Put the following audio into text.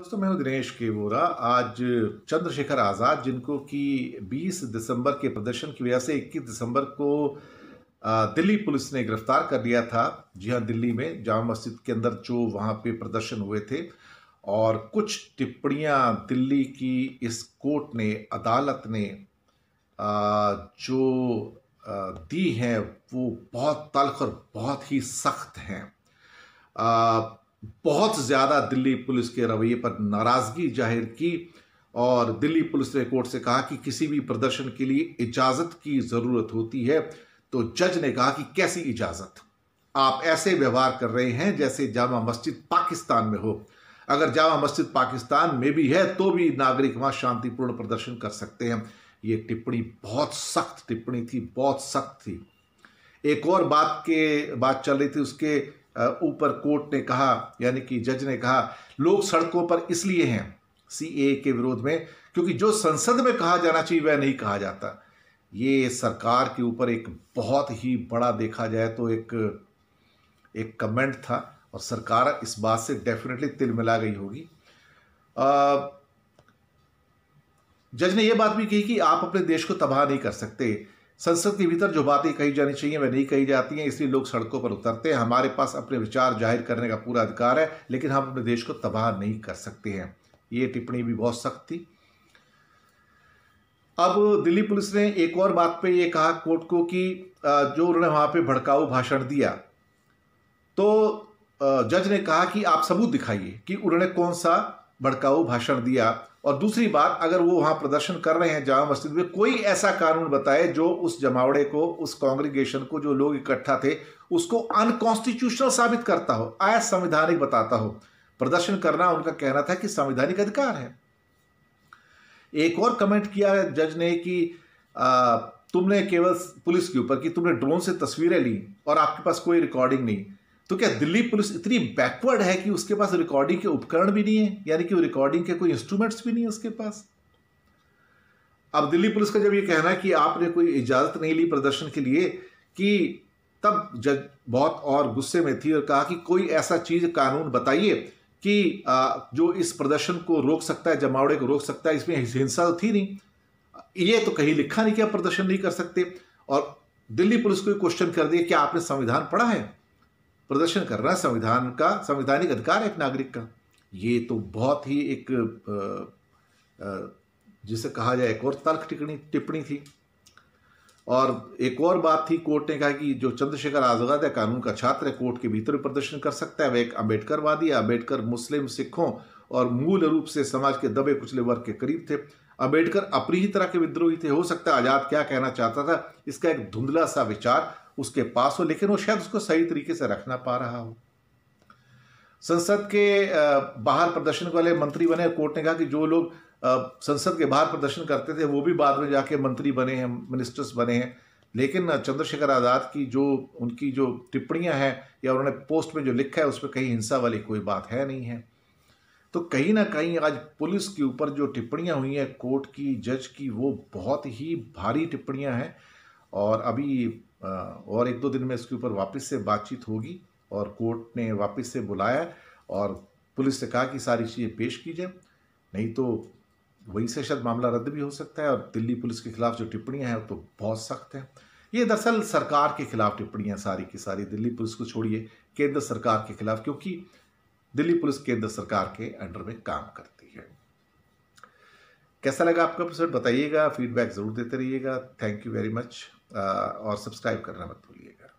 दोस्तों मैं हूं दिनेश के वोरा आज चंद्रशेखर आज़ाद जिनको कि 20 दिसंबर के प्रदर्शन की वजह से 21 दिसंबर को दिल्ली पुलिस ने गिरफ्तार कर लिया था जी हाँ दिल्ली में जामा मस्जिद के अंदर जो वहाँ पे प्रदर्शन हुए थे और कुछ टिप्पणियाँ दिल्ली की इस कोर्ट ने अदालत ने जो दी हैं वो बहुत तल्ख और बहुत ही सख्त हैं बहुत ज़्यादा दिल्ली पुलिस के रवैये पर नाराज़गी जाहिर की और दिल्ली पुलिस ने कोर्ट से कहा कि किसी भी प्रदर्शन के लिए इजाज़त की ज़रूरत होती है तो जज ने कहा कि कैसी इजाज़त आप ऐसे व्यवहार कर रहे हैं जैसे जामा मस्जिद पाकिस्तान में हो अगर जामा मस्जिद पाकिस्तान में भी है तो भी नागरिक वहाँ शांतिपूर्ण प्रदर्शन कर सकते हैं ये टिप्पणी बहुत सख्त टिप्पणी थी बहुत सख्त थी एक और बात के बात चल रही थी उसके ऊपर कोर्ट ने कहा यानी कि जज ने कहा लोग सड़कों पर इसलिए हैं सी के विरोध में क्योंकि जो संसद में कहा जाना चाहिए वह नहीं कहा जाता ये सरकार के ऊपर एक बहुत ही बड़ा देखा जाए तो एक एक कमेंट था और सरकार इस बात से डेफिनेटली तिल मिला गई होगी जज ने यह बात भी कही कि आप अपने देश को तबाह नहीं कर सकते संसद के भीतर जो बातें कही जानी चाहिए वह नहीं कही जाती हैं इसलिए लोग सड़कों पर उतरते हैं हमारे पास अपने विचार जाहिर करने का पूरा अधिकार है लेकिन हम अपने देश को तबाह नहीं कर सकते हैं ये टिप्पणी भी बहुत सख्त थी अब दिल्ली पुलिस ने एक और बात पे ये कहा कोर्ट को कि जो उन्होंने वहाँ पे भड़काऊ भाषण दिया तो जज ने कहा कि आप सबूत दिखाइए कि उन्होंने कौन सा भड़काऊ भाषण दिया और दूसरी बात अगर वो वहाँ प्रदर्शन कर रहे हैं जामा मस्जिद में कोई ऐसा कानून बताए जो उस जमावड़े को उस कांग्रेगेशन को जो लोग इकट्ठा थे उसको अनकॉन्स्टिट्यूशनल साबित करता हो आया संवैधानिक बताता हो प्रदर्शन करना उनका कहना था कि संवैधानिक अधिकार है एक और कमेंट किया जज ने कि आ, तुमने केवल पुलिस के ऊपर कि तुमने ड्रोन से तस्वीरें ली और आपके पास कोई रिकॉर्डिंग नहीं तो क्या दिल्ली पुलिस इतनी बैकवर्ड है कि उसके पास रिकॉर्डिंग के उपकरण भी नहीं है यानी कि रिकॉर्डिंग के कोई इंस्ट्रूमेंट्स भी नहीं है उसके पास अब दिल्ली पुलिस का जब ये कहना है कि आपने कोई इजाज़त नहीं ली प्रदर्शन के लिए कि तब जज बहुत और गुस्से में थी और कहा कि कोई ऐसा चीज़ कानून बताइए कि जो इस प्रदर्शन को रोक सकता है जमावड़े को रोक सकता है इसमें हिंसा तो थी नहीं ये तो कहीं लिखा नहीं कि आप प्रदर्शन नहीं कर सकते और दिल्ली पुलिस को क्वेश्चन कर दिया क्या आपने संविधान पढ़ा है प्रदर्शन करना संविधान का संवैधानिक अधिकार है एक नागरिक का ये तो बहुत ही एक जिसे कहा जाए एक और तर्क टिप्पणी टिप्पणी थी और एक और बात थी कोर्ट ने कहा कि जो चंद्रशेखर आजाद है कानून का छात्र है कोर्ट के भीतर भी प्रदर्शन कर सकता है वह एक अम्बेडकरवादी है अम्बेडकर मुस्लिम सिखों और मूल रूप से समाज के दबे कुचले वर्ग के करीब थे अम्बेडकर अपनी ही तरह के विद्रोही थे हो सकता है आज़ाद क्या कहना चाहता था इसका एक धुंधला सा विचार उसके पास हो लेकिन वो शायद उसको सही तरीके से रखना पा रहा हो संसद के बाहर प्रदर्शन वाले मंत्री बने कोर्ट ने कहा कि जो लोग संसद के बाहर प्रदर्शन करते थे वो भी बाद में जाके मंत्री बने हैं मिनिस्टर्स बने हैं लेकिन चंद्रशेखर आज़ाद की जो उनकी जो टिप्पणियां हैं या उन्होंने पोस्ट में जो लिखा है उसमें कहीं हिंसा वाली कोई बात है नहीं है तो कहीं ना कहीं आज पुलिस के ऊपर जो टिप्पणियां हुई हैं कोर्ट की जज की वो बहुत ही भारी टिप्पणियां हैं और अभी और एक दो दिन में इसके ऊपर वापस से बातचीत होगी और कोर्ट ने वापस से बुलाया और पुलिस से कहा कि सारी चीज़ें पेश कीजिए नहीं तो वहीं से शायद मामला रद्द भी हो सकता है और दिल्ली पुलिस के खिलाफ जो टिप्पणियाँ हैं तो बहुत सख्त हैं ये दरअसल सरकार के खिलाफ टिप्पणियाँ सारी की सारी दिल्ली पुलिस को छोड़िए केंद्र सरकार के खिलाफ क्योंकि दिल्ली पुलिस केंद्र सरकार के अंडर में काम करती है कैसा लगा आपका एपिसोड बताइएगा फीडबैक ज़रूर देते रहिएगा थैंक यू वेरी मच और सब्सक्राइब करना मत भूलिएगा